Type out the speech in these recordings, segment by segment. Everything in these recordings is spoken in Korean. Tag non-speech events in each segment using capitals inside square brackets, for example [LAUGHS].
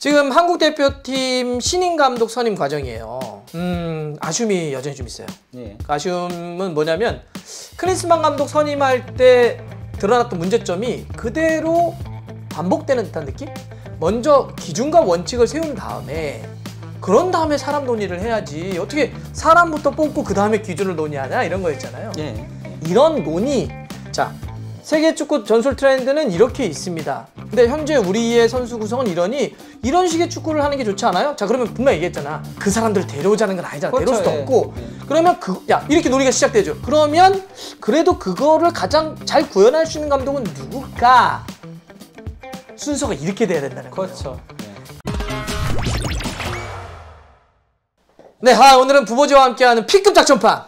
지금 한국 대표팀 신인 감독 선임 과정이에요. 음, 아쉬움이 여전히 좀 있어요. 예. 아쉬움은 뭐냐면 크리스만 감독 선임할 때 드러났던 문제점이 그대로 반복되는 듯한 느낌? 먼저 기준과 원칙을 세운 다음에 그런 다음에 사람 논의를 해야지 어떻게 사람부터 뽑고 그 다음에 기준을 논의하냐 이런 거 있잖아요. 예. 네. 이런 논의 자 세계 축구 전술 트렌드는 이렇게 있습니다. 근데 현재 우리의 선수 구성은 이러니 이런 식의 축구를 하는 게 좋지 않아요? 자 그러면 분명 얘기했잖아 그 사람들 데려오자는 건 아니잖아 그렇죠, 데려올 수도 그렇죠. 예. 없고 그러면 그야 이렇게 놀이가 시작되죠 그러면 그래도 그거를 가장 잘 구현할 수 있는 감독은 누굴까? 순서가 이렇게 돼야 된다는 거예요 그렇죠. 네, 아, 오늘은 부보지와 함께하는 P급 작전판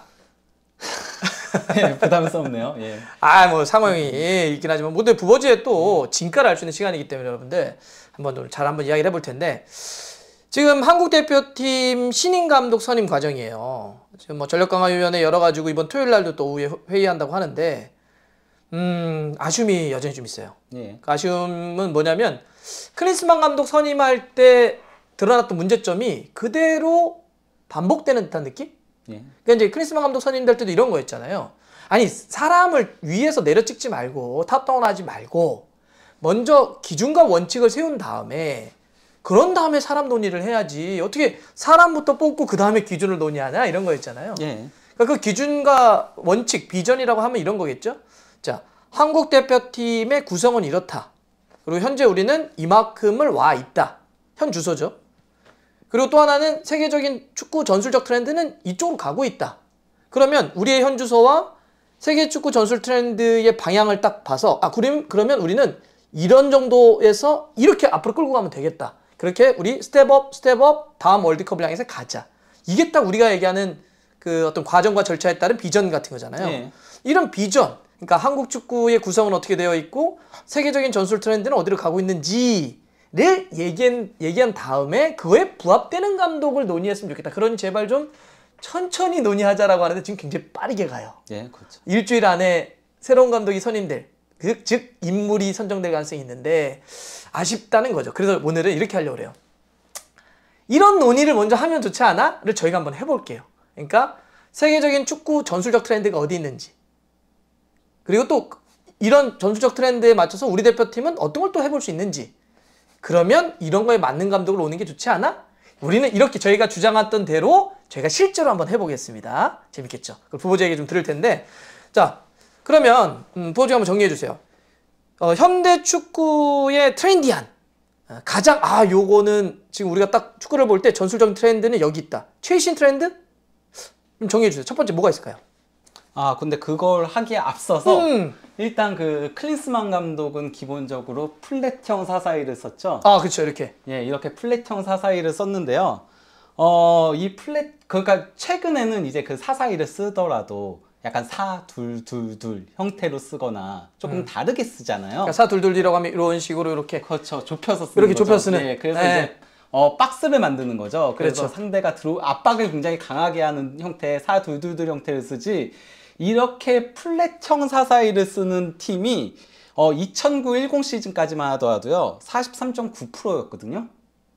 예, 부담스럽네요. 예. 아, 뭐 상황이 예, 있긴 하지만 모두 부버지에 또 진가를 알 수 있는 시간이기 때문에 여러분들 한번 오잘 한번 이야기를 해볼 텐데 지금 한국 대표팀 신인 감독 선임 과정이에요. 지금 뭐 전력강화위원회 열어가지고 이번 토요일 날도 또 오후에 회의한다고 하는데 음 아쉬움이 여전히 좀 있어요. 예. 그 아쉬움은 뭐냐면 크리스만 감독 선임할 때 드러났던 문제점이 그대로 반복되는 듯한 느낌? 예. 그러니까 이제 크리스마 감독 선임될 때도 이런 거였잖아요. 아니 사람을 위에서 내려 찍지 말고 탑다운하지 말고 먼저 기준과 원칙을 세운 다음에 그런 다음에 사람 논의를 해야지 어떻게 사람부터 뽑고 그 다음에 기준을 논의하냐 이런 거였잖아요. 예. 그러니까 그 기준과 원칙, 비전이라고 하면 이런 거겠죠. 자, 한국 대표팀의 구성은 이렇다. 그리고 현재 우리는 이만큼을 와 있다. 현 주소죠. 그리고 또 하나는 세계적인 축구 전술적 트렌드는 이쪽으로 가고 있다. 그러면 우리의 현주소와 세계 축구 전술 트렌드의 방향을 딱 봐서 아 그럼, 그러면 우리는 이런 정도에서 이렇게 앞으로 끌고 가면 되겠다. 그렇게 우리 스텝업, 스텝업, 다음 월드컵을 향해서 가자. 이게 딱 우리가 얘기하는 그 어떤 과정과 절차에 따른 비전 같은 거잖아요. 네. 이런 비전, 그러니까 한국 축구의 구성은 어떻게 되어 있고 세계적인 전술 트렌드는 어디로 가고 있는지 를 얘기한, 얘기한 다음에 그에 부합되는 감독을 논의했으면 좋겠다. 그러니 제발 좀 천천히 논의하자라고 하는데 지금 굉장히 빠르게 가요. 예, 그렇죠. 일주일 안에 새로운 감독이 선임될 즉, 그, 즉 인물이 선정될 가능성이 있는데 아쉽다는 거죠. 그래서 오늘은 이렇게 하려고 그래요. 이런 논의를 먼저 하면 좋지 않아?를 저희가 한번 해볼게요. 그러니까 세계적인 축구 전술적 트렌드가 어디 있는지 그리고 또 이런 전술적 트렌드에 맞춰서 우리 대표팀은 어떤 걸 또 해볼 수 있는지 그러면 이런 거에 맞는 감독을 오는 게 좋지 않아? 우리는 이렇게 저희가 주장했던 대로 저희가 실제로 한번 해보겠습니다. 재밌겠죠? 그럼 부보자에게 좀 들을 텐데 자 그러면 음, 부보자 한번 정리해 주세요. 어, 현대 축구의 트렌디한 어, 가장 아 요거는 지금 우리가 딱 축구를 볼 때 전술적인 트렌드는 여기 있다. 최신 트렌드? 좀 정리해 주세요. 첫 번째 뭐가 있을까요? 아 근데 그걸 하기에 앞서서 음. 일단 그 클린스만 감독은 기본적으로 플랫형 사사이를 썼죠. 아 그렇죠 이렇게. 예 이렇게 플랫형 사사이를 썼는데요. 어 이 플랫 그러니까 최근에는 이제 그 사사이를 쓰더라도 약간 사 둘 둘 둘 형태로 쓰거나 조금 음. 다르게 쓰잖아요. 그러니까 사둘둘이라고 하면 이런 식으로 이렇게 그렇죠 좁혀서 쓰는 이렇게 거죠. 좁혀 쓰는. 예, 그래서 네. 이제 어, 박스를 만드는 거죠. 그래서 그렇죠. 상대가 들어 압박을 굉장히 강하게 하는 형태의 사둘 둘 둘 형태를 쓰지 이렇게 플랫형 사사이를 쓰는 팀이 어, 2009-10 시즌까지만 하더라도요 43.9%였거든요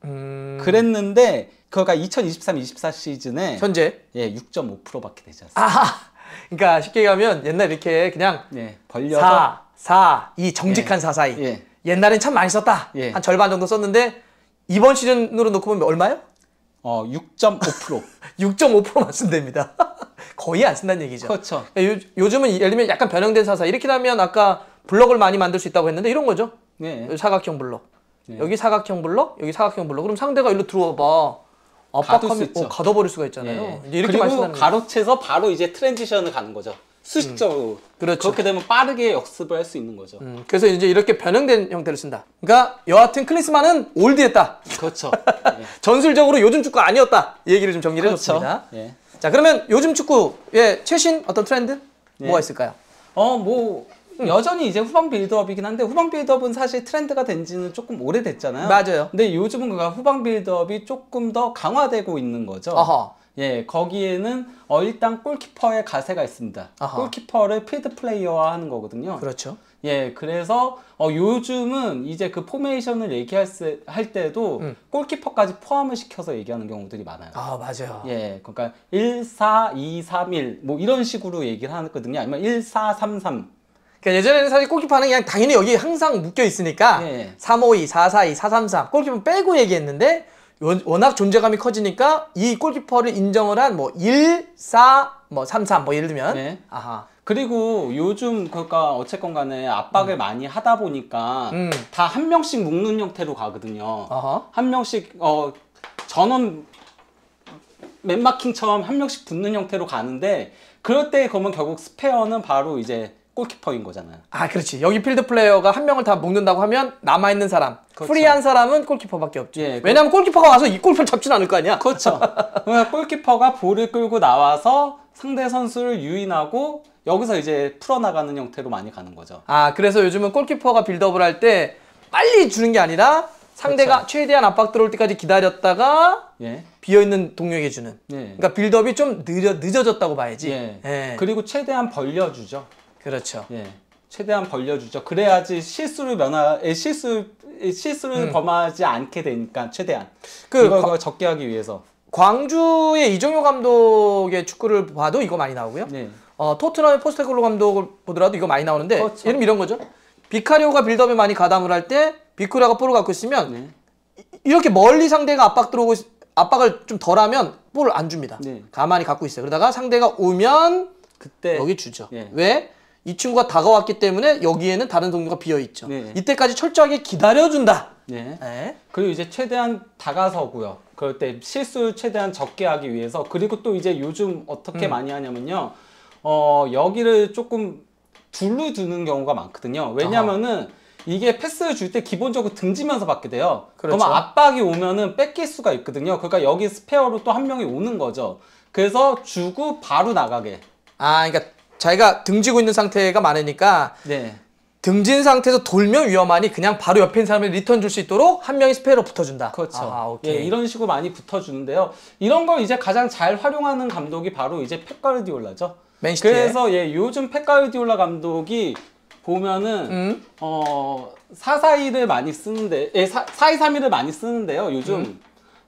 음... 그랬는데 그거가 2023-24 시즌에 현재 예 6.5%밖에 되지 않습니다 아하! 그러니까 쉽게 얘기하면 옛날 이렇게 그냥 예, 벌려서 4, 4, 2 정직한 예, 사사이 예. 옛날엔 참 많이 썼다 예. 한 절반 정도 썼는데 이번 시즌으로 놓고 보면 얼마요? 어, 6.5% 6.5%만 쓴답니다. 거의 안 쓴다는 얘기죠. 그렇죠. 예, 요, 요즘은 예를 들면 약간 변형된 사사 이렇게 하면 아까 블럭을 많이 만들 수 있다고 했는데 이런 거죠. 네. 사각형 블럭. 네. 여기 사각형 블럭, 여기 사각형 블럭. 그럼 상대가 일로 들어와 봐. 압박하면 어, 가둬버릴 수가 있잖아요. 네. 이렇게 그리고 가로채서 바로 이제 트랜지션을 가는 거죠. 수식적으로 음. 그렇죠. 그렇게 되면 빠르게 역습을 할 수 있는 거죠. 음, 그래서 이제 이렇게 변형된 형태를 쓴다. 그러니까 여하튼 클리스만은 올드했다. 그렇죠. [LAUGHS] 예. 전술적으로 요즘 축구가 아니었다. 이 얘기를 좀 정리를 그렇죠. 해줬습니다. 예. 자 그러면 요즘 축구의 최신 어떤 트렌드 예. 뭐가 있을까요? 어뭐 음. 여전히 이제 후방 빌드업이긴 한데 후방 빌드업은 사실 트렌드가 된 지는 조금 오래됐잖아요. 맞아요. 근데 요즘은 그가 후방 빌드업이 조금 더 강화되고 있는 거죠. 어허. 예, 거기에는 어, 일단 골키퍼의 가세가 있습니다. 아하. 골키퍼를 필드 플레이어화 하는 거거든요. 그렇죠. 예, 그래서 어, 요즘은 이제 그 포메이션을 얘기할 수, 할 때도 음. 골키퍼까지 포함을 시켜서 얘기하는 경우들이 많아요. 아, 맞아요. 예, 그러니까 1, 4, 2, 3, 1, 뭐 이런 식으로 얘기를 하거든요. 아니면 1, 4, 3, 3. 그러니까 예전에는 사실 골키퍼는 그냥 당연히 여기 항상 묶여 있으니까 예. 3, 5, 2, 4, 4, 2, 4, 3, 3 골키퍼 빼고 얘기했는데 워낙 존재감이 커지니까 이 골키퍼를 인정을 한뭐 1, 4, 뭐 3, 3, 뭐, 뭐 예를 들면 네. 아하. 그리고 요즘 그러니까 어쨌건 간에 압박을 음. 많이 하다 보니까 음. 다한 명씩 묶는 형태로 가거든요. 아하. 한 명씩 어 전원 맨마킹처럼 한 명씩 붙는 형태로 가는데 그럴 때 그러면 결국 스페어는 바로 이제 골키퍼인 거잖아요. 아, 그렇지. 여기 필드 플레이어가 한 명을 다 묶는다고 하면 남아 있는 사람, 그렇죠. 프리한 사람은 골키퍼밖에 없죠. 예, 왜냐면 그... 골키퍼가 와서 이 골프를 잡진 않을 거 아니야. 그렇죠. [LAUGHS] 그러니까 골키퍼가 볼을 끌고 나와서 상대 선수를 유인하고 여기서 이제 풀어나가는 형태로 많이 가는 거죠. 아, 그래서 요즘은 골키퍼가 빌드업을 할 때 빨리 주는 게 아니라 상대가 그렇죠. 최대한 압박 들어올 때까지 기다렸다가 예. 비어있는 동력에 주는. 예. 그러니까 빌드업이 좀 느려, 늦어졌다고 봐야지. 예. 예. 그리고 최대한 벌려주죠. 그렇죠. 예. 최대한 벌려주죠. 그래야지 실수를 면하, 실수, 실수를 음. 범하지 않게 되니까, 최대한. 그, 이걸 과, 적게 하기 위해서. 광주의 이종효 감독의 축구를 봐도 이거 많이 나오고요. 네. 어, 토트넘의 포스테글로 감독을 보더라도 이거 많이 나오는데, 그렇죠. 예를 이런 거죠. 비카리오가 빌드업에 많이 가담을 할 때, 비쿠라가 볼을 갖고 있으면, 네. 이렇게 멀리 상대가 압박 들어오고, 압박을 좀덜 하면 볼을 안 줍니다. 네. 가만히 갖고 있어요. 그러다가 상대가 오면, 그때 여기 주죠. 예. 왜? 이 친구가 다가왔기 때문에 여기에는 다른 동료가 비어 있죠. 네. 이때까지 철저하게 기다려준다. 네. 네. 그리고 이제 최대한 다가서고요. 그럴 때 실수 최대한 적게 하기 위해서 그리고 또 이제 요즘 어떻게 음. 많이 하냐면요. 어 여기를 조금 둘로두는 경우가 많거든요. 왜냐면은 이게 패스를 줄 때 기본적으로 등지면서 받게 돼요. 그렇죠. 그러면 압박이 오면은 뺏길 수가 있거든요. 그러니까 여기 스페어로 또 한 명이 오는 거죠. 그래서 주고 바로 나가게. 아, 그러니까 자기가 등지고 있는 상태가 많으니까 네. 등진 상태에서 돌면 위험하니 그냥 바로 옆에 있는 사람을 리턴 줄 수 있도록 한 명이 스페어로 붙어준다. 그렇죠. 아, 오케이. 예, 이런 식으로 많이 붙어주는데요. 이런 걸 이제 가장 잘 활용하는 감독이 바로 이제 펫가르디올라죠 맨시티에. 그래서 예, 요즘 펫가르디올라 감독이 보면은 음? 어, 442를 많이 쓰는데 예, 4231을 많이 쓰는데요. 요즘 음.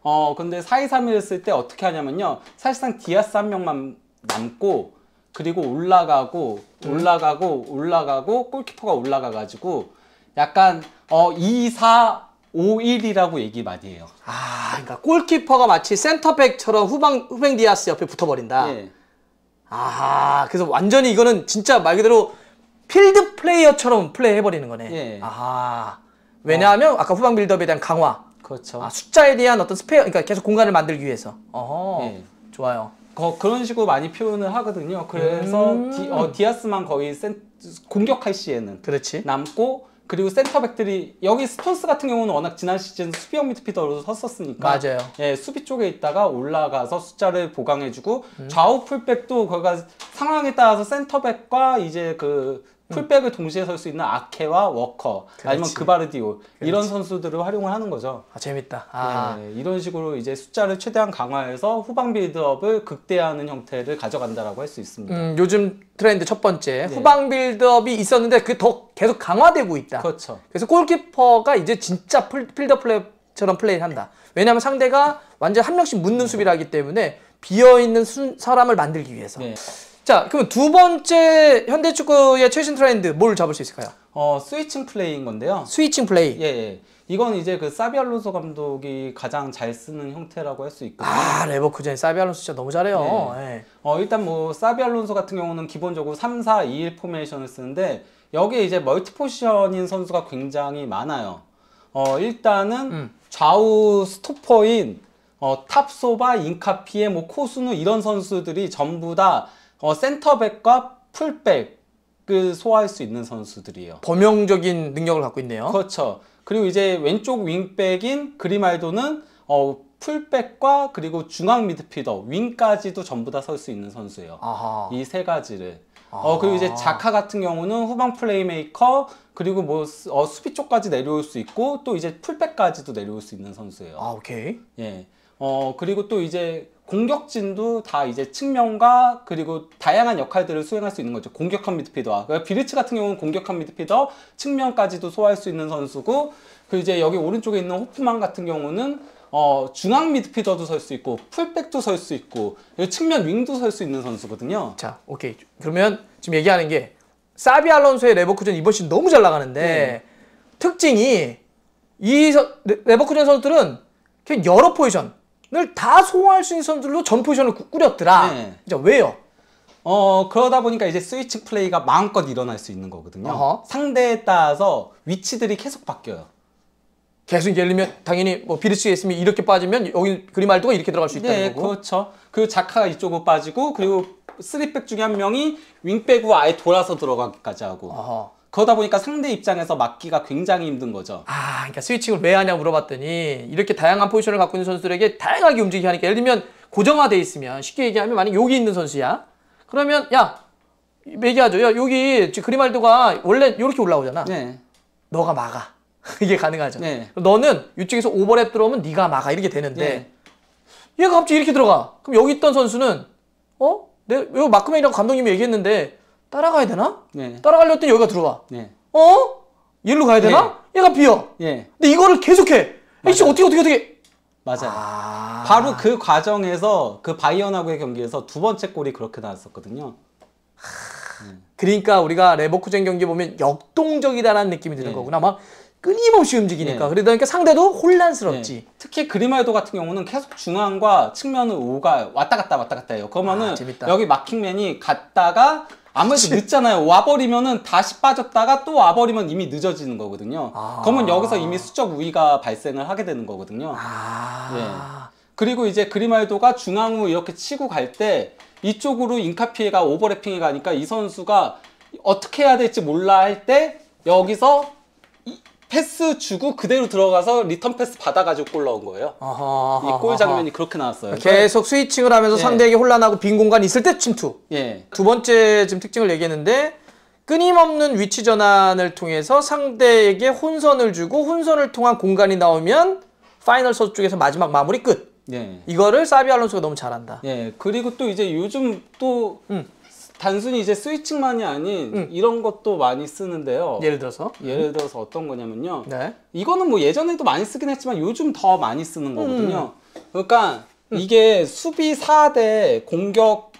어 근데 4231을 쓸 때 어떻게 하냐면요. 사실상 디아스 한 명만 남고 그리고 올라가고 네. 올라가고 올라가고 골키퍼가 올라가 가지고 약간 어 2, 4, 5, 1이라고 얘기 많이 해요. 아, 그러니까 골키퍼가 마치 센터백처럼 후방 후방 디아스 옆에 붙어버린다. 예. 아, 그래서 완전히 이거는 진짜 말 그대로 필드 플레이어처럼 플레이해버리는 거네. 예. 아, 왜냐하면 어. 아까 후방 빌드업에 대한 강화. 그렇죠. 아, 숫자에 대한 어떤 스페어, 그러니까 계속 공간을 만들기 위해서. 어 예. 좋아요. 거, 그런 식으로 많이 표현을 하거든요. 그래서 음. 디, 어, 아스만 거의 센, 공격할 시에는 그렇지. 남고 그리고 센터백들이 여기 스톤스 같은 경우는 워낙 지난 시즌 수비형 미드피더로 섰었으니까 맞아요. 예, 수비 쪽에 있다가 올라가서 숫자를 보강해주고 음. 좌우 풀백도 거기가 상황에 따라서 센터백과 이제 그 음. 풀백을 동시에 설 수 있는 아케와 워커 그렇지. 아니면 그바르디오 이런 선수들을 활용을 하는 거죠. 아 재밌다. 아. 네, 이런 식으로 이제 숫자를 최대한 강화해서 후방 빌드업을 극대화하는 형태를 가져간다라고 할 수 있습니다. 음, 요즘 트렌드 첫 번째 네. 후방 빌드업이 있었는데 그게 더 계속 강화되고 있다. 그렇죠. 그래서 골키퍼가 이제 진짜 풀, 필더 플레처럼 플레이를 한다. 왜냐하면 상대가 완전 한 명씩 묻는 수비라기 때문에 비어 있는 사람을 만들기 위해서. 네. 자, 그럼두 번째 현대 축구의 최신 트렌드 뭘 잡을 수 있을까요? 어, 스위칭 플레이인 건데요. 스위칭 플레이. 예, 예. 이건 이제 그 사비 알론소 감독이 가장 잘 쓰는 형태라고 할 수 있거든요. 아, 레버쿠젠 사비 알론소 진짜 너무 잘해요. 네. 예. 어, 일단 뭐 사비 알론소 같은 경우는 기본적으로 3, 4, 2, 1 포메이션을 쓰는데 여기에 이제 멀티 포지션인 선수가 굉장히 많아요. 어, 일단은 음. 좌우 스토퍼인 어, 탑소바, 인카피에 뭐 코스누 이런 선수들이 전부 다 어, 센터백과 풀백을 그 소화할 수 있는 선수들이에요. 범용적인 능력을 갖고 있네요. 그렇죠. 그리고 이제 왼쪽 윙백인 그리말도는 어, 풀백과 그리고 중앙 미드필더 윙까지도 전부 다 설 수 있는 선수예요. 이 세 가지를. 어 그리고 이제 자카 같은 경우는 후방 플레이메이커 그리고 뭐 어, 수비 쪽까지 내려올 수 있고 또 이제 풀백까지도 내려올 수 있는 선수예요. 아 오케이. 예. 어 그리고 또 이제 공격진도 다 이제 측면과 그리고 다양한 역할들을 수행할 수 있는 거죠. 공격한 미드피더와. 그러니까 비리츠 같은 경우는 공격한 미드피더, 측면까지도 소화할 수 있는 선수고, 그 이제 여기 오른쪽에 있는 호프만 같은 경우는 어, 중앙 미드피더도 설 수 있고, 풀백도 설 수 있고, 측면 윙도 설 수 있는 선수거든요. 자, 오케이. 그러면 지금 얘기하는 게, 사비 알론소의 레버쿠젠 이번 시즌 너무 잘 나가는데, 네. 특징이 이 레버쿠젠 선수들은 여러 포지션, 다 소화할 수 있는 선수들로 전포지션을 꾸렸더라. 네. 이제 왜요? 어 그러다 보니까 이제 스위치 플레이가 마음껏 일어날 수 있는 거거든요. 어허. 상대에 따라서 위치들이 계속 바뀌어요. 계속 예를 들면 당연히 뭐 비리치에 있으면 이렇게 빠지면 여기 그리말도가 이렇게 들어갈 수 있다는 네, 거고. 그렇죠. 그 자카가 이쪽으로 빠지고 그리고 쓰리백 중에 한 명이 윙백으로 아예 돌아서 들어가기까지 하고. 어허. 그러다 보니까 상대 입장에서 막기가 굉장히 힘든 거죠. 아, 그러니까 스위칭을 왜 하냐 고 물어봤더니 이렇게 다양한 포지션을 갖고 있는 선수들에게 다양하게 움직이게 하니까 예를 들면 고정화돼 있으면 쉽게 얘기하면 만약 여기 있는 선수야. 그러면 야 얘기하죠. 야 여기 그리말도가 원래 이렇게 올라오잖아. 네. 너가 막아. [LAUGHS] 이게 가능하죠. 네. 너는 이쪽에서 오버랩 들어오면 네가 막아 이렇게 되는데 네. 얘가 갑자기 이렇게 들어가. 그럼 여기 있던 선수는 어? 내가 마크맨이라고 감독님이 얘기했는데 따라가야 되나? 네. 따라가려 했더니 여기가 들어와. 네. 어? 얘로 가야 되나? 네. 얘가 비어. 예. 근데 이거를 계속해. 이씨 어떻게 어떻게 어떻게. 맞아요. 아 바로 그 과정에서 그 바이언하고의 경기에서 두 번째 골이 그렇게 나왔었거든요. 네. 그러니까 우리가 레버쿠젠 경기 보면 역동적이다라는 느낌이 드는 네. 거구나. 막 끊임없이 움직이니까. 네. 그러다 보니까 상대도 혼란스럽지. 네. 특히 그리말도 같은 경우는 계속 중앙과 측면을 오가 왔다 갔다 왔다 갔다 해요. 그러면은 아, 여기 마킹맨이 갔다가 아무래도 늦잖아요. 와버리면은 다시 빠졌다가 또 와버리면 이미 늦어지는 거거든요. 아. 그러면 여기서 이미 수적 우위가 발생을 하게 되는 거거든요. 아. 예. 그리고 이제 그리말도가 중앙으로 이렇게 치고 갈 때 이쪽으로 인카피에가 오버래핑이 가니까 이 선수가 어떻게 해야 될지 몰라 할 때 여기서 패스 주고 그대로 들어가서 리턴 패스 받아가지고 골 넣은 거예요. 이골 장면이 그렇게 나왔어요. 아, 계속 스위칭을 하면서 예. 상대에게 혼란하고 빈 공간 있을 때 침투. 예. 두 번째 지금 특징을 얘기했는데 끊임없는 위치 전환을 통해서 상대에게 혼선을 주고 혼선을 통한 공간이 나오면 파이널 서 쪽에서 마지막 마무리 끝. 예. 이거를 사비 알론소가 너무 잘한다. 예. 그리고 또 이제 요즘 또 음. 단순히 이제 스위칭만이 아닌 음. 이런 것도 많이 쓰는데요. 예를 들어서? 예를 들어서 어떤 거냐면요. 네. 이거는 뭐 예전에도 많이 쓰긴 했지만 요즘 더 많이 쓰는 음. 거거든요. 음. 그러니까 음. 이게 수비 4대 공격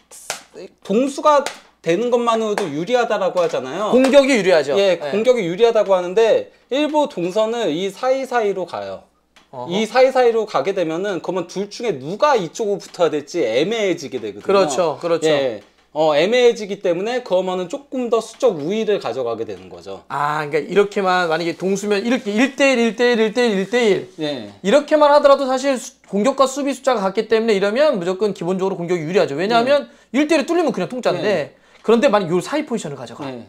동수가 되는 것만으로도 유리하다라고 하잖아요. 공격이 유리하죠. 예, 네. 공격이 유리하다고 하는데 일부 동선을 이 사이사이로 가요. 어허. 이 사이사이로 가게 되면은 그러면 둘 중에 누가 이쪽으로 붙어야 될지 애매해지게 되거든요. 그렇죠. 그렇죠. 예. 어, 애매해지기 때문에 그러면는 조금 더 수적 우위를 가져가게 되는 거죠. 아, 그러니까 이렇게만 만약에 동수면 이렇게 1대1, 1대1, 1대1, 1대1 예. 이렇게만 하더라도 사실 수, 공격과 수비 숫자가 같기 때문에 이러면 무조건 기본적으로 공격이 유리하죠. 왜냐하면 예. 1대1 뚫리면 그냥 통짜인데 예. 그런데 만약 요 사이 포지션을 가져가. 예.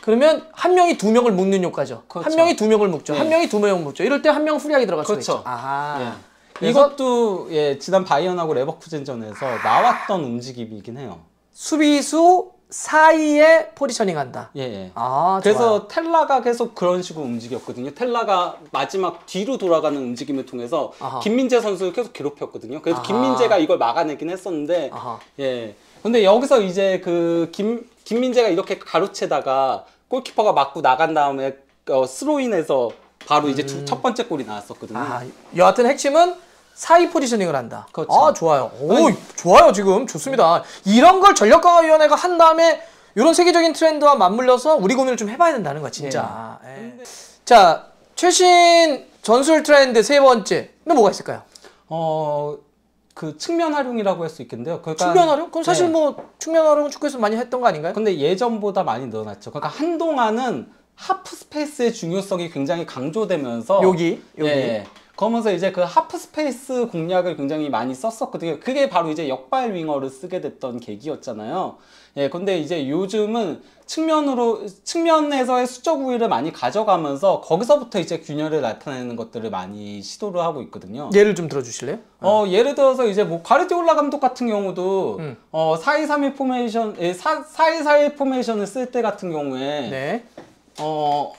그러면 한 명이 두 명을 묶는 효과죠. 그렇죠. 한 명이 두 명을 묶죠. 한 명이 두 명을 묶죠. 이럴 때 한 명 후리하게 들어갈 그렇죠. 수가 있죠. 아하. 이것도 예, 지난 바이언하고 레버쿠젠전에서 나왔던 움직임이긴 해요. 수비수 사이에 포지셔닝 한다. 예. 예. 아, 그래서 좋아요. 텔라가 계속 그런 식으로 움직였거든요. 텔라가 마지막 뒤로 돌아가는 움직임을 통해서 아하. 김민재 선수를 계속 괴롭혔거든요. 그래서 아하. 김민재가 이걸 막아내긴 했었는데 아하. 예. 근데 여기서 이제 그 김 김민재가 이렇게 가로채다가 골키퍼가 맞고 나간 다음에 어, 스로인에서 바로 이제 음. 두, 첫 번째 골이 나왔었거든요. 아, 여하튼 핵심은 사이 포지셔닝을 한다. 그렇죠. 아 좋아요. 오 좋아요 지금 좋습니다. 이런 걸 전력강화위원회가 한 다음에 이런 세계적인 트렌드와 맞물려서 우리 고민을 좀 해봐야 된다는 거 진짜. 네. 예. 자 최신 전술 트렌드 세 번째 는 뭐가 있을까요? 어. 그 측면 활용이라고 할 수 있겠는데요. 그러니까 측면 활용? 그건 사실 네. 뭐 측면 활용은 축구에서 많이 했던 거 아닌가요? 근데 예전보다 많이 늘어났죠. 그러니까 한동안은 하프 스페이스의 중요성이 굉장히 강조되면서 여기 여기 예, 그러면서 이제 그 하프 스페이스 공략을 굉장히 많이 썼었거든요. 그게 바로 이제 역발 윙어를 쓰게 됐던 계기였잖아요. 예, 근데 이제 요즘은 측면으로 측면에서의 수적 우위를 많이 가져가면서 거기서부터 이제 균열을 나타내는 것들을 많이 시도를 하고 있거든요. 예를 좀 들어 주실래요? 네. 어, 네. 예를 들어서 이제 뭐 가르디올라 감독 같은 경우도 음. 어, 4-2-3-1 포메이션 예, 4-2-4-1 포메이션을 쓸 때 같은 경우에 네. 어,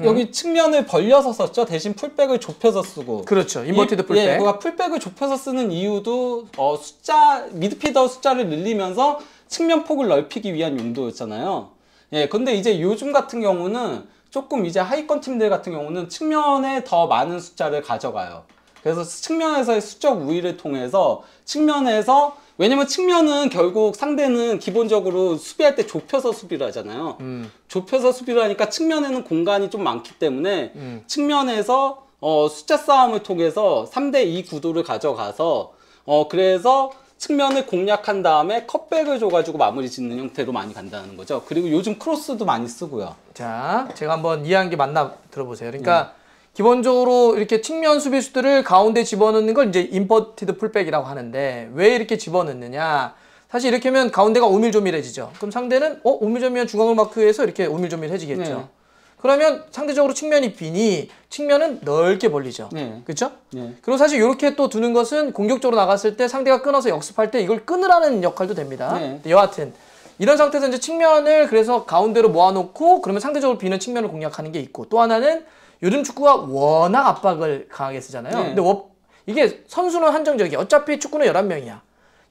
음. 여기 측면을 벌려서 썼죠. 대신 풀백을 좁혀서 쓰고. 그렇죠. 인버티드 예, 풀백. 예, 그가 풀백을 좁혀서 쓰는 이유도 어, 숫자 미드피더 숫자를 늘리면서 측면 폭을 넓히기 위한 용도였잖아요. 예, 근데 이제 요즘 같은 경우는 조금 이제 하위권 팀들 같은 경우는 측면에 더 많은 숫자를 가져가요. 그래서 측면에서의 수적 우위를 통해서 측면에서 왜냐면 측면은 결국 상대는 기본적으로 수비할 때 좁혀서 수비를 하잖아요. 음. 좁혀서 수비를 하니까 측면에는 공간이 좀 많기 때문에 음. 측면에서 어, 숫자 싸움을 통해서 3대2 구도를 가져가서 어, 그래서 측면을 공략한 다음에 컵백을 줘가지고 마무리 짓는 형태로 많이 간다는 거죠. 그리고 요즘 크로스도 많이 쓰고요. 자, 제가 한번 이해한 게 맞나 들어보세요. 그러니까 음. 기본적으로 이렇게 측면 수비수들을 가운데 집어넣는 걸 이제 인퍼티드 풀백이라고 하는데 왜 이렇게 집어넣느냐 사실 이렇게 하면 가운데가 오밀조밀해지죠 그럼 상대는 어? 오밀조밀한 중앙을 마크해서 이렇게 오밀조밀해지겠죠 네. 그러면 상대적으로 측면이 비니 측면은 넓게 벌리죠. 네. 그렇죠? 네. 그리고 사실 이렇게 또 두는 것은 공격적으로 나갔을 때 상대가 끊어서 역습할 때 이걸 끊으라는 역할도 됩니다. 네. 여하튼 이런 상태에서 이제 측면을 그래서 가운데로 모아놓고 그러면 상대적으로 비는 측면을 공략하는 게 있고 또 하나는 요즘 축구가 워낙 압박을 강하게 쓰잖아요. 네. 근데 워, 이게 선수는 한정적이에 어차피 축구는 열한 명이야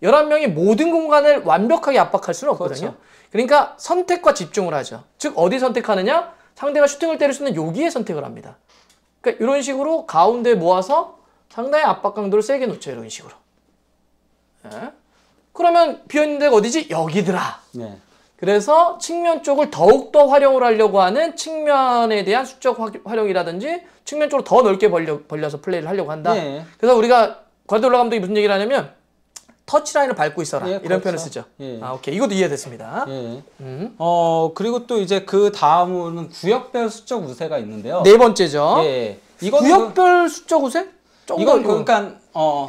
열한 명이 모든 공간을 완벽하게 압박할 수는 없거든요. 그렇죠. 그러니까 선택과 집중을 하죠. 즉 어디 선택하느냐? 상대가 슈팅을 때릴 수 있는 여기에 선택을 합니다. 그러니까 이런 식으로 가운데 모아서 상당히 압박 강도를 세게 놓죠. 이런 식으로. 네. 그러면 비어있는 데가 어디지? 여기더라. 네. 그래서 측면 쪽을 더욱더 활용을 하려고 하는 측면에 대한 수적 활용이라든지 측면 쪽으로 더 넓게 벌려, 서 플레이를 하려고 한다. 예. 그래서 우리가 과드올라 감독이 무슨 얘기를 하냐면 터치라인을 밟고 있어라 예, 이런 그렇죠. 표현을 쓰죠. 예. 아 오케이 이것도 이해됐습니다. 예. 음. 어 그리고 또 이제 그 다음은 구역별 수적 우세가 있는데요. 네 번째죠. 예. 구역별 그... 수적 우세? 이건 그, 그러니까 어.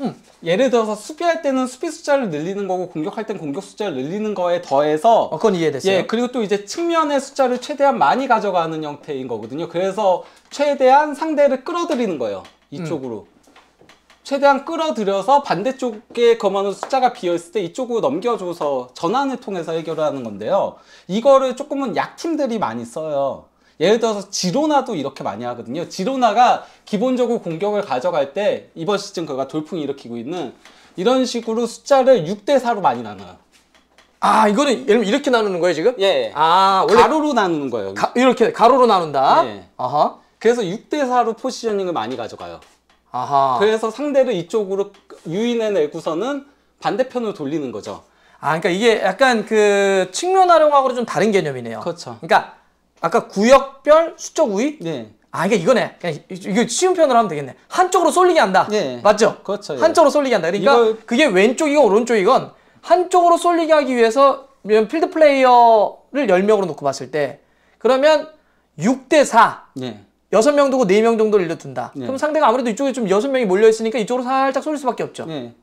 음, 예를 들어서 수비할 때는 수비 숫자를 늘리는 거고 공격할 때는 공격 숫자를 늘리는 거에 더해서 어, 그건 이해됐어요. 예, 그리고 또 이제 측면의 숫자를 최대한 많이 가져가는 형태인 거거든요. 그래서 최대한 상대를 끌어들이는 거예요. 이쪽으로. 음. 최대한 끌어들여서 반대쪽에 그만한 숫자가 비어있을 때 이쪽으로 넘겨줘서 전환을 통해서 해결을 하는 건데요. 이거를 조금은 약팀들이 많이 써요. 예를 들어서 지로나도 이렇게 많이 하거든요. 지로나가 기본적으로 공격을 가져갈 때 이번 시즌 그가 돌풍이 일으키고 있는 이런 식으로 숫자를 6대4로 많이 나눠요. 아 이거는 예를 이렇게 나누는 거예요 지금? 예, 예. 아 원래 가로로 나누는 거예요. 가, 이렇게 가로로 나눈다. 예. 아하. 그래서 6대4로 포지셔닝을 많이 가져가요. 아하. 그래서 상대를 이쪽으로 유인해내고서는 반대편으로 돌리는 거죠. 아, 그러니까 이게 약간 그 측면 활용하고는 좀 다른 개념이네요. 그렇죠. 그러니까 아까 구역별 수적 우위 네. 아 이게 이거네. 그냥 이거 쉬운 표현으로 하면 되겠네. 한쪽으로 쏠리게 한다. 네. 맞죠? 그렇죠. 예. 한쪽으로 쏠리게 한다. 그러니까 이거... 그게 왼쪽이건 오른쪽이건 한쪽으로 쏠리게 하기 위해서 필드 플레이어를 열명으로 놓고 봤을 때 그러면 6대 4. 네. 여섯 명 두고 네 명 정도를 일러둔다. 네. 그럼 상대가 아무래도 이쪽에 좀 여섯 명이 몰려 있으니까 이쪽으로 살짝 쏠릴 수밖에 없죠. 네.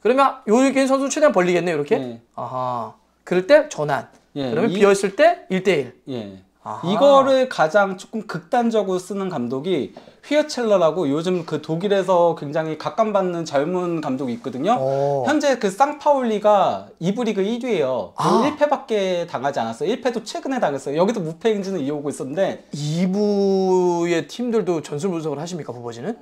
그러면 요기 선수 는 최대한 벌리겠네요, 이렇게. 네. 아하. 그럴 때 전환. 예, 그러면 이... 비어 있을 때 1대 1. 아하. 이거를 가장 조금 극단적으로 쓰는 감독이 휘어첼러라고 요즘 그 독일에서 굉장히 각광받는 젊은 감독이 있거든요. 오. 어. 현재 그 쌍파울리가 이브 리그 1위예요. 아. 1패밖에 그 당하지 않았어요. 1패도 최근에 당했어요. 여기도 무패 행진을 이어오고 있었는데 2부의 팀들도 전술 분석을 하십니까 후버지는?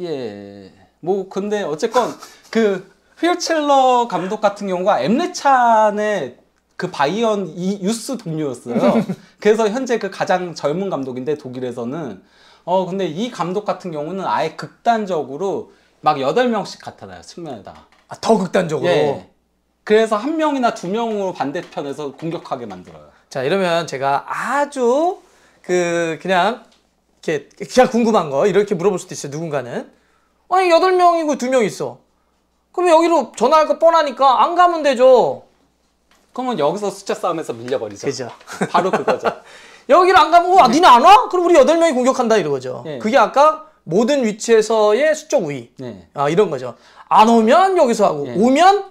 예. 뭐 근데 어쨌건 그 휘어첼러 감독 같은 경우가 엠레찬의 그 바이언 이 유스 동료였어요. [LAUGHS] 그래서 현재 그 가장 젊은 감독인데 독일에서는 어 근데 이 감독 같은 경우는 아예 극단적으로 막 여덟 명씩 같아나요 측면에다. 아, 더 극단적으로. 예. 그래서 한 명이나 두 명으로 반대편에서 공격하게 만들어요. 자 이러면 제가 아주 그 그냥 이렇게 그냥 궁금한 거 이렇게 물어볼 수도 있어요. 누군가는 아니 여덟 명이고 두 명 있어. 그럼 여기로 전화할 거 뻔하니까 안 가면 되죠. 그러면 여기서 숫자 싸움에서 밀려버리죠. 그죠. [LAUGHS] 바로 그거죠. [LAUGHS] 여기를 안 가면 와니는안 어, 아, 네. 와? 그럼 우리 여덟 명이 공격한다 이러거죠. 네. 그게 아까 모든 위치에서의 수적 우위 네. 아, 이런 거죠. 안 오면 여기서 하고 네. 오면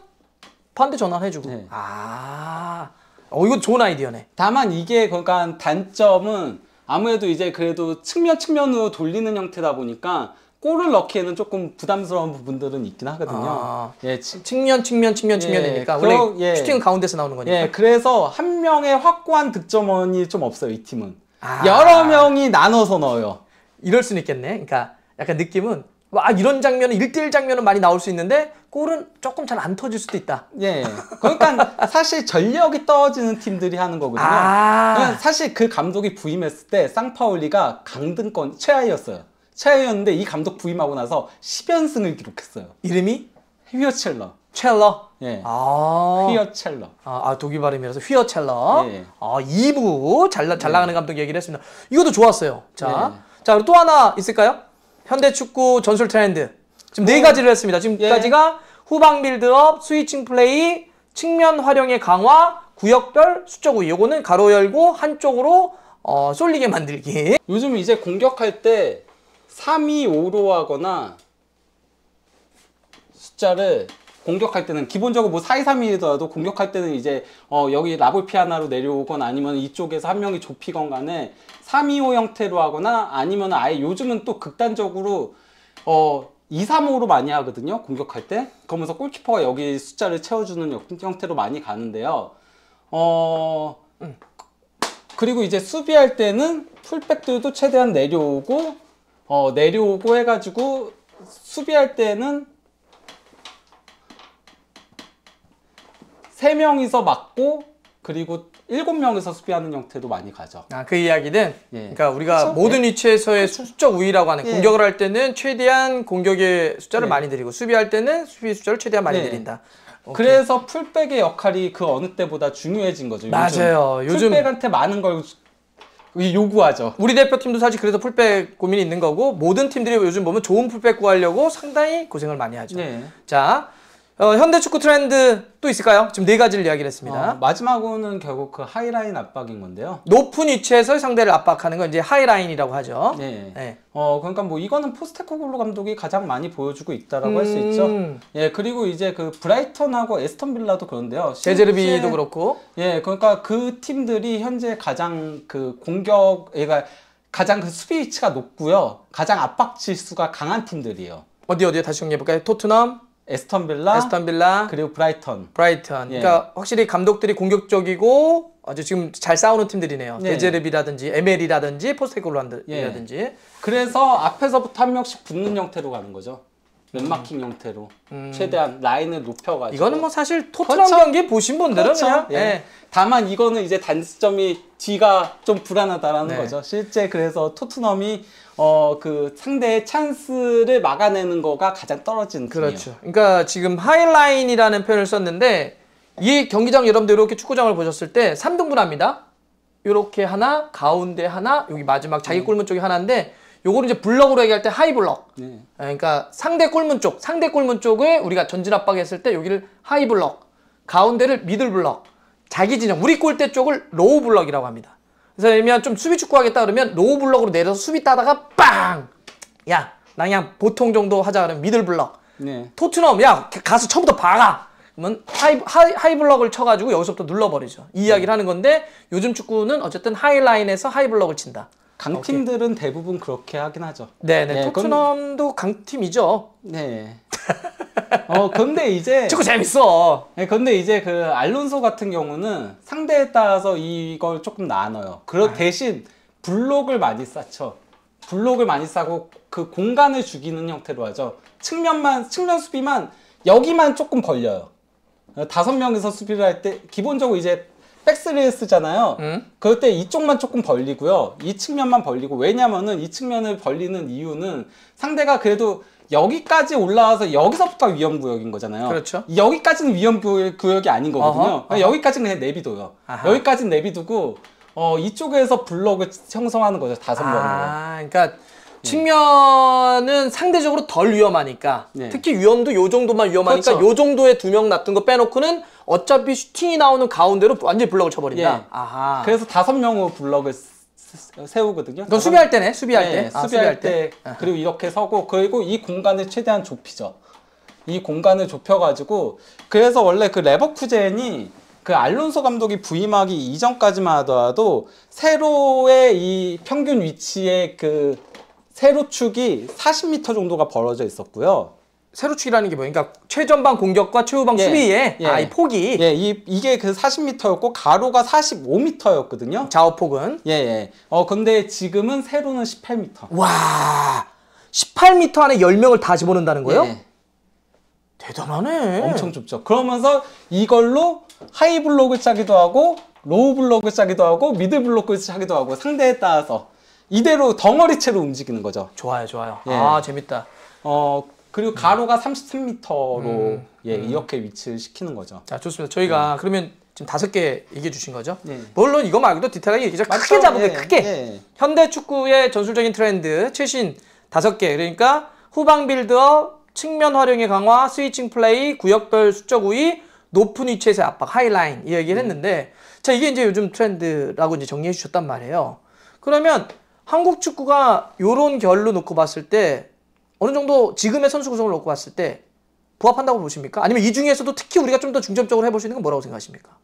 반대 전환 해주고 네. 아 어, 이거 좋은 아이디어네. 다만 이게 그러니까 단점은 아무래도 이제 그래도 측면 측면으로 돌리는 형태다 보니까 골을 넣기에는 조금 부담스러운 부분들은 있긴 하거든요. 아, 예, 치, 측면, 측면, 측면, 예, 측면이니까 그러, 원래 예, 슈팅은 가운데서 나오는 거니까. 예, 그래서 한 명의 확고한 득점원이 좀 없어요 이 팀은. 아, 여러 명이 나눠서 넣어요. 이럴 수는 있겠네. 그러니까 약간 느낌은 와 이런 장면은 일대일 장면은 많이 나올 수 있는데 골은 조금 잘 안 터질 수도 있다. 예. 그러니까 사실 전력이 떨어지는 팀들이 하는 거거든요. 아, 그러니까 사실 그 감독이 부임했을 때 쌍파울리가 강등권 최하위였어요. 차이였는데 이 감독 부임하고 나서 10연승을 기록했어요. 이름이? 휘어첼러. 첼러? 예. 아. 휘어첼러. 아, 아 독일 발음이라서 휘어첼러. 예. 아, 2부. 잘, 잘 나가는 예. 감독 얘기를 했습니다. 이것도 좋았어요. 자. 예. 자, 그리고 또 하나 있을까요? 현대 축구 전술 트렌드. 지금 네 음. 가지를 했습니다. 지금까지가 예. 후방 빌드업, 스위칭 플레이, 측면 활용의 강화, 구역별 수적 우위. 요거는 가로 열고 한쪽으로 어, 쏠리게 만들기. 요즘 이제 공격할 때 3, 2, 5로 하거나 숫자를 공격할 때는 기본적으로 뭐 4232더라도 공격할 때는 이제 어 여기 라볼피아나로 내려오건 아니면 이쪽에서 한 명이 좁히건 간에 325 형태로 하거나 아니면 아예 요즘은 또 극단적으로 어 235로 많이 하거든요 공격할 때 그러면서 골키퍼가 여기 숫자를 채워주는 형태로 많이 가는데요 어 음. 그리고 이제 수비할 때는 풀백들도 최대한 내려오고 어, 내려오고 해가지고 수비할 때는 3명이서 맞고 그리고 7명이서 수비하는 형태도 많이 가죠. 아, 그 이야기는 예. 그러니까 우리가 그쵸? 모든 예. 위치에서의 그쵸? 수적 우위라고 하는 예. 공격을 할 때는 최대한 공격의 숫자를 예. 많이 드리고 수비할 때는 수비 숫자를 최대한 많이 예. 드린다. 오케이. 그래서 풀백의 역할이 그 어느 때보다 중요해진 거죠. 요즘 맞아요. 요즘 풀백한테 많은 걸 요구하죠. 우리 대표팀도 사실 그래서 풀백 고민이 있는 거고 모든 팀들이 요즘 보면 좋은 풀백 구하려고 상당히 고생을 많이 하죠. 네. 자 어, 현대 축구 트렌드 또 있을까요? 지금 네 가지를 이야기를 했습니다. 어, 마지막으로는 결국 그 하이라인 압박인 건데요. 높은 위치에서 상대를 압박하는 건 이제 하이라인이라고 하죠. 네. 네. 어, 그러니까 뭐 이거는 포스테코글로 감독이 가장 많이 보여주고 있다라고 음... 할수 있죠. 예, 그리고 이제 그 브라이턴하고 에스턴 빌라도 그런데요. 제제르비도 그렇고. 예, 그러니까 그 팀들이 현재 가장 그 공격, 그가 가장 그 수비 위치가 높고요. 가장 압박 지수가 강한 팀들이에요. 어디 어디 다시 정리해 볼까요? 토트넘, 에스턴 빌라, 에스턴 빌라, 그리고 브라이턴. 브라이턴. 예. 그러니까 확실히 감독들이 공격적이고 아주 지금 잘 싸우는 팀들이네요. 예. 데제르비라든지 에멜이라든지 포스테콜란드라든지. 예. 그래서 앞에서부터 한 명씩 붙는 형태로 가는 거죠. 맨마킹 형태로 음. 최대한 라인을 높여가지고 이거는 뭐 사실 토트넘 그렇죠. 경기 보신 분들은 그렇죠. 그냥 예. 예. 다만 이거는 이제 단점이 뒤가 좀 불안하다라는 네. 거죠 실제 그래서 토트넘이 어 그 상대의 찬스를 막아내는 거가 가장 떨어진 그렇죠 팀이에요. 그러니까 지금 하이라인이라는 표현을 썼는데 이 경기장 여러분들 이렇게 축구장을 보셨을 때 3등분합니다 이렇게 하나 가운데 하나 여기 마지막 자기 음. 골문 쪽에 하나인데 요거를 이제 블럭으로 얘기할 때 하이 블럭. 네. 예, 그러니까 상대 골문 쪽, 상대 골문 쪽을 우리가 전진 압박했을 때 여기를 하이 블럭, 가운데를 미들 블럭, 자기 진영, 우리 골대 쪽을 로우 블럭이라고 합니다. 그래서 예를 들면 좀 수비 축구하겠다 그러면 로우 블럭으로 내려서 수비 따다가 빵! 야, 나 그냥 보통 정도 하자 그러면 미들 블럭. 네. 토트넘, 야, 가서 처음부터 봐라! 그러면 하이, 하이, 하이 블럭을 쳐가지고 여기서부터 눌러버리죠. 이 이야기를 네. 하는 건데 요즘 축구는 어쨌든 하이라인에서 하이 블럭을 친다. 강팀들은 대부분 그렇게 하긴 하죠. 네네. 네, 토트넘도 그럼... 강팀이죠. 네. 어 근데 이제 축구 [LAUGHS] 재밌어. 네, 근데 이제 그 알론소 같은 경우는 상대에 따라서 이걸 조금 나눠요. 그러 아. 대신 블록을 많이 쌓죠. 블록을 많이 쌓고 그 공간을 죽이는 형태로 하죠. 측면만 측면 수비만 여기만 조금 벌려요. 다섯 명에서 수비를 할 때 기본적으로 이제 백스리스잖아요. 음? 그럴 때 이쪽만 조금 벌리고요. 이 측면만 벌리고 왜냐면은 이 측면을 벌리는 이유는 상대가 그래도 여기까지 올라와서 여기서부터 위험 구역인 거잖아요. 그렇죠. 여기까지는 위험 구역이 아닌 거거든요. 어허, 어허. 여기까지는 그냥 내비둬요. 아하. 여기까지는 내비두고 어 이쪽에서 블럭을 형성하는 거죠. 다섯 번. 으 아, 그러니까 측면은 상대적으로 덜 위험하니까 네. 특히 위험도 요 정도만 위험하니까 그렇죠. 요 정도의 두명 놔둔 거 빼놓고는 어차피 슈팅이 나오는 가운데로 완전히 블럭을 쳐버린다. 예. 아하. 그래서 다섯 명으로 블럭을 세우거든요. 너 수비할 때네. 수비할 네, 때. 아, 수비할, 수비할 때. 때. 그리고 이렇게 서고 그리고 이 공간을 최대한 좁히죠. 이 공간을 좁혀가지고 그래서 원래 그 레버쿠젠이 그 알론소 감독이 부임하기 이전까지만 하더라도 세로의 이 평균 위치의 그 세로축이 40m 정도가 벌어져 있었고요. 세로축이라는 게 뭐예요? 그러니까 최전방 공격과 최후방 예, 수비의 예. 아, 이 폭이 예, 이, 이게 그 40m였고 가로가 45m였거든요. 좌우폭은 예, 예. 어 근데 지금은 세로는 18m. 와. 18m 안에 10명을 다 집어넣는다는 거예요? 예. 대단하네. 엄청 좁죠. 그러면서 이걸로 하이 블록을 짜기도 하고 로우 블록을 짜기도 하고 미드 블록을 짜기도 하고 상대에 따라서 이대로 덩어리채로 움직이는 거죠. 좋아요, 좋아요. 예. 아, 재밌다. 어, 그리고 음. 가로가 33m로 음. 예, 음. 이렇게 위치를 시키는 거죠. 자, 좋습니다. 저희가 네. 그러면 지금 다섯 개 얘기해 주신 거죠? 네. 물론 이거 말고도 디테일하게 얘기죠. 크게 잡으면 네. 크게. 네. 현대 축구의 전술적인 트렌드, 최신 다섯 개. 그러니까 후방 빌드업, 측면 활용의 강화, 스위칭 플레이, 구역별 수적 우위, 높은 위치에서 압박, 하이라인 이 얘기를 음. 했는데 자 이게 이제 요즘 트렌드라고 이제 정리해 주셨단 말이에요. 그러면 한국 축구가 요런 결로 놓고 봤을 때 어느 정도 지금의 선수 구성을 놓고 봤을 때 부합한다고 보십니까? 아니면 이 중에서도 특히 우리가 좀 더 중점적으로 해보시는건 뭐라고 생각하십니까?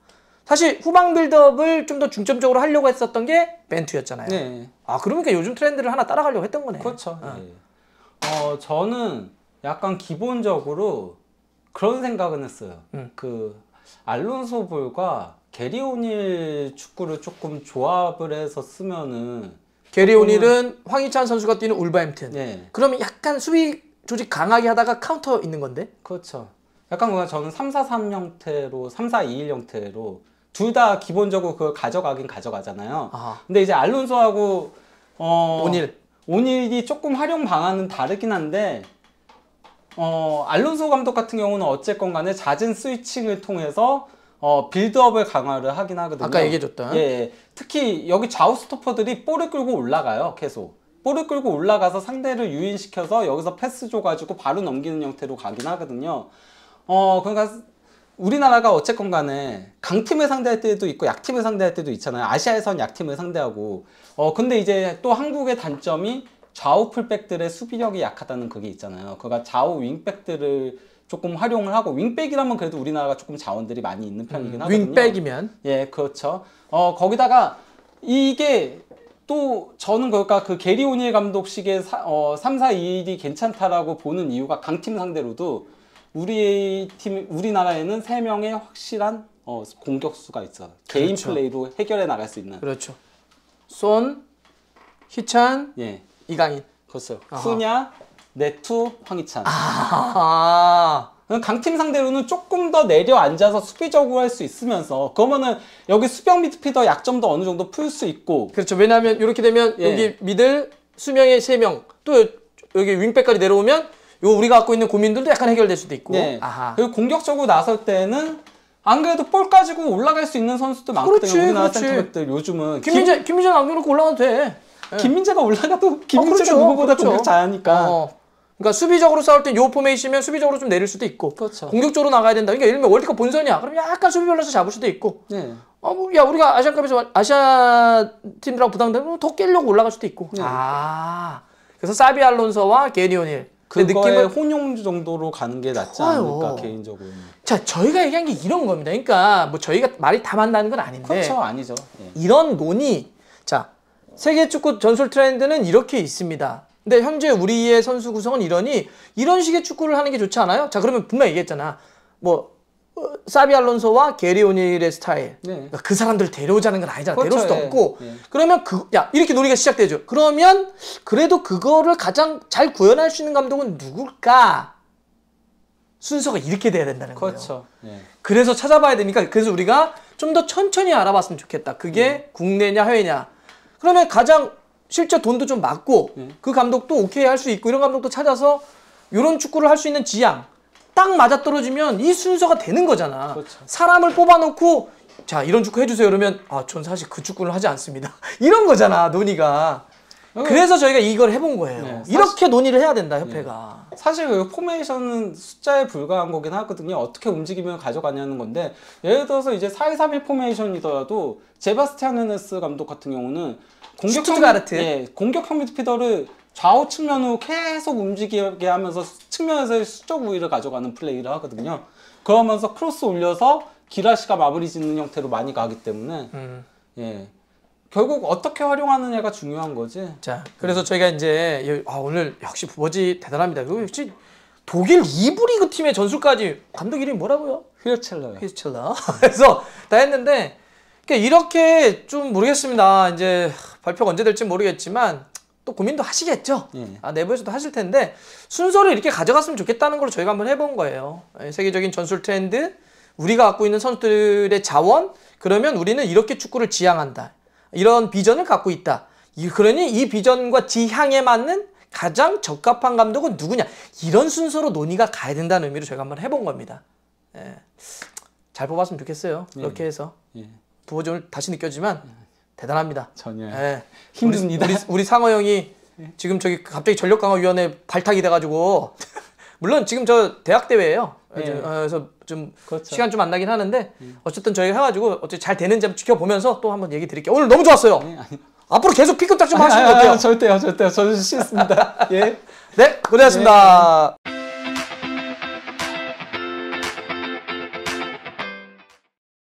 사실 후방 빌드업을 좀 더 중점적으로 하려고 했었던 게 벤투였잖아요. 네. 아 그러니까 요즘 트렌드를 하나 따라가려고 했던 거네. 그렇죠. 어. 네. 어 저는 약간 기본적으로 그런 생각은 했어요. 음. 그 알론소 볼과 게리오닐 축구를 조금 조합을 해서 쓰면은 게리 어, 오닐은 황희찬 선수가 뛰는 울바햄튼. 네. 그러면 약간 수비 조직 강하게 하다가 카운터 있는 건데? 그렇죠. 약간 뭔가 저는 3-4-3 형태로 3-4-2-1 형태로 둘 다 기본적으로 그걸 가져가긴 가져가잖아요. 아하. 근데 이제 알론소하고 어, 오닐 오닐이 조금 활용 방안은 다르긴 한데 어, 알론소 감독 같은 경우는 어쨌건 간에 잦은 스위칭을 통해서 어, 빌드업을 강화를 하긴 하거든요. 아까 얘기해줬던. 예, 예. 특히 여기 좌우 스토퍼들이 볼을 끌고 올라가요. 계속. 볼을 끌고 올라가서 상대를 유인시켜서 여기서 패스 줘가지고 바로 넘기는 형태로 가긴 하거든요. 어, 그러니까 우리나라가 어쨌건 간에 강팀을 상대할 때도 있고 약팀을 상대할 때도 있잖아요. 아시아에선 약팀을 상대하고. 어, 근데 이제 또 한국의 단점이 좌우 풀백들의 수비력이 약하다는 그게 있잖아요. 그러니까 좌우 윙백들을 조금 활용을 하고 윙백이라면 그래도 우리나라가 조금 자원들이 많이 있는 음, 편이긴 하거든요. 윙백이면 예 그렇죠. 어 거기다가 이게 또 저는 그러니까 그 게리 오닐 감독식의 사, 어, 3, 4, 2일이 괜찮다라고 보는 이유가 강팀 상대로도 우리 팀 우리나라에는 세 명의 확실한 어, 공격수가 있어. 그렇죠. 개인 플레이로 해결해 나갈 수 있는. 그렇죠. 손, 희찬, 예. 이강인. 그렇죠. 아 수냐, 네투 황희찬. 아 강팀 상대로는 조금 더 내려앉아서 수비적으로 할 수 있으면서 그러면은 여기 수병 미드피더 약점도 어느 정도 풀 수 있고 그렇죠 왜냐하면 이렇게 되면 예. 여기 미들 수명의 세 명 또 여기 윙백까지 내려오면 요 우리가 갖고 있는 고민들도 약간 해결될 수도 있고 예. 그리고 공격적으로 나설 때는 안 그래도 볼 가지고 올라갈 수 있는 선수도 많기 그렇지, 우리나라 그렇지. 센터백들 요즘은 김민재 김민재 남겨놓고 올라가도 돼 예. 김민재가 올라가도 어, 김민재가 아, 그렇죠, 누구보다 그렇죠. 공격 잘하니까 어. 그러니까 수비적으로 싸울 땐 요 포메이시면 수비적으로 좀 내릴 수도 있고 그렇죠. 공격적으로 나가야 된다. 그러니까 예를 들면 월드컵 본선이야. 그럼 약간 수비 별로스 잡을 수도 있고 네. 어, 뭐, 야, 우리가 아시안컵에서 아시아 팀들하고 부담되면 뭐 더 깨려고 올라갈 수도 있고. 네. 아. 그래서 사비 알론서와 게니오닐. 그 느낌을 혼용 정도로 가는 게 낫지 좋아요. 않을까 개인적으로. 자, 저희가 얘기한 게 이런 겁니다. 그러니까 뭐 저희가 말이 다 맞다는 건 아닌데. 그렇죠. 아니죠. 예. 이런 논의. 자, 세계 축구 전술 트렌드는 이렇게 있습니다. 근데 현재 우리의 선수 구성은 이러니 이런 식의 축구를 하는 게 좋지 않아요? 자 그러면 분명히 얘기했잖아. 뭐 어, 사비 알론소와 게리 오닐의 스타일. 네. 그러니까 그 사람들 데려오자는 건 아니잖아. 그렇죠, 데려올 수도 그렇죠. 예. 없고. 예. 그러면 그, 야, 이렇게 논의가 시작되죠. 그러면 그래도 그거를 가장 잘 구현할 수 있는 감독은 누굴까? 순서가 이렇게 돼야 된다는 그렇죠. 거예요. 예. 그래서 찾아봐야 되니까 그래서 우리가 좀 더 천천히 알아봤으면 좋겠다. 그게 음. 국내냐 해외냐. 그러면 가장 실제 돈도 좀 맞고 네. 그 감독도 오케이 할 수 있고 이런 감독도 찾아서 이런 축구를 할 수 있는 지향 딱 맞아떨어지면 이 순서가 되는 거잖아. 그렇죠. 사람을 뽑아놓고 자 이런 축구 해주세요 그러면 아 전 사실 그 축구를 하지 않습니다. [LAUGHS] 이런 거잖아 논의가. 어. 그래서 저희가 이걸 해본 거예요. 네, 사실, 이렇게 논의를 해야 된다 협회가. 네. 사실 그 포메이션은 숫자에 불과한 거긴 하거든요. 어떻게 움직이면 가져가냐는 건데 예를 들어서 이제 4-2-3-1 포메이션이더라도 제바스티안 헤네스 감독 같은 경우는 공격형 예, 공격형 미드피더를 좌우 측면으로 계속 움직이게 하면서 측면에서의 수적 우위를 가져가는 플레이를 하거든요. 그러면서 크로스 올려서 기라시가 마무리 짓는 형태로 많이 가기 때문에 음. 예. 결국 어떻게 활용하느냐가 중요한 거지. 자, 그래서 저희가 이제 아, 오늘 역시 부버지 대단합니다. 그 역시 독일 2부 리그 팀의 전술까지 감독 이름이 뭐라고요? 휘어첼러요. 휘어첼러. [LAUGHS] 그래서 다 했는데 이렇게 좀 모르겠습니다. 이제 발표가 언제 될지 모르겠지만 또 고민도 하시겠죠. 예. 아, 내부에서도 하실 텐데 순서를 이렇게 가져갔으면 좋겠다는 걸 저희가 한번 해본 거예요. 예, 세계적인 전술 트렌드, 우리가 갖고 있는 선수들의 자원, 그러면 우리는 이렇게 축구를 지향한다. 이런 비전을 갖고 있다. 그러니 이 비전과 지향에 맞는 가장 적합한 감독은 누구냐 이런 순서로 논의가 가야 된다는 의미로 저희가 한번 해본 겁니다. 예. 잘 뽑았으면 좋겠어요. 이렇게 예. 해서. 예. 부호점을 다시 느꼈지만 대단합니다. 전혀 예. 힘듭니다. 우리, 우리, 우리 상어 형이 예. 지금 저기 갑자기 전력 강화 위원회 발탁이 돼가지고 [LAUGHS] 물론 지금 저 대학 대회예요. 예. 어, 그래서 좀 그렇죠. 시간 좀 안 나긴 하는데 예. 어쨌든 저희 해가지고 어째 잘 되는지 한번 지켜보면서 또 한번 얘기 드릴게요. 오늘 너무 좋았어요. 아 앞으로 계속 피급 작좀 하시는 것같요 절대요, 절대요. 저는 싫습니다. [LAUGHS] 예. 네, 고생하셨습니다. 예.